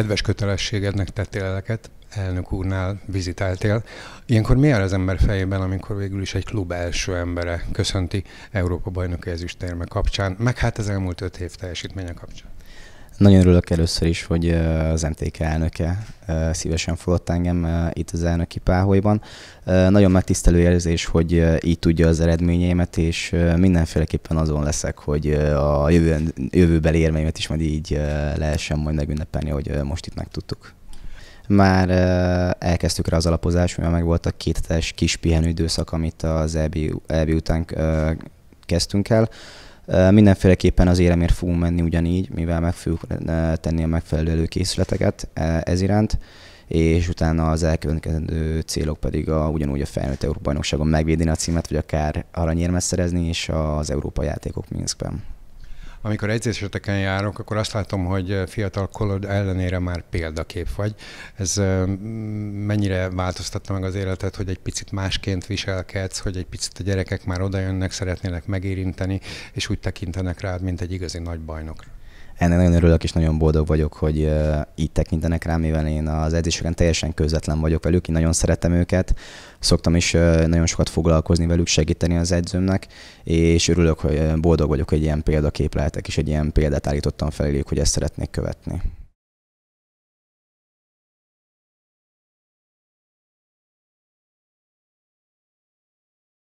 kedves kötelességednek tettél eleket, elnök úrnál vizitáltél. Ilyenkor mi áll az ember fejében, amikor végül is egy klub első embere köszönti Európa bajnoki ezüstérme kapcsán, meg hát az elmúlt öt év teljesítménye kapcsán? Nagyon örülök először is, hogy az MTK elnöke szívesen fogott engem itt az elnöki páholyban. Nagyon megtisztelő érzés, hogy így tudja az eredményeimet, és mindenféleképpen azon leszek, hogy a jövőn, jövőbeli érmeimet is majd így lehessen majd megünnepelni, hogy most itt megtudtuk már elkezdtük rá az alapozást, mivel meg volt a kétes kis pihenő időszak, amit az EB, EB után kezdtünk el. Mindenféleképpen az éremért fogunk menni ugyanígy, mivel meg fogjuk tenni a megfelelő előkészületeket ez iránt, és utána az elkövetkező célok pedig a, ugyanúgy a felnőtt Európa bajnokságon megvédeni a címet, vagy akár aranyérmet szerezni, és az Európa játékok Minskben amikor egyzéseteken járok, akkor azt látom, hogy eh, fiatal kolod ellenére már példakép vagy. Ez eh, mennyire változtatta meg az életet, hogy egy picit másként viselkedsz, hogy egy picit a gyerekek már odajönnek, szeretnének megérinteni, és úgy tekintenek rád, mint egy igazi nagy bajnokra ennek nagyon örülök, és nagyon boldog vagyok, hogy itt így tekintenek rám, mivel én az edzéseken teljesen közvetlen vagyok velük, én nagyon szeretem őket, szoktam is nagyon sokat foglalkozni velük, segíteni az edzőmnek, és örülök, hogy boldog vagyok, hogy ilyen példakép lehetek, és egy ilyen példát állítottam fel, hogy ezt szeretnék követni.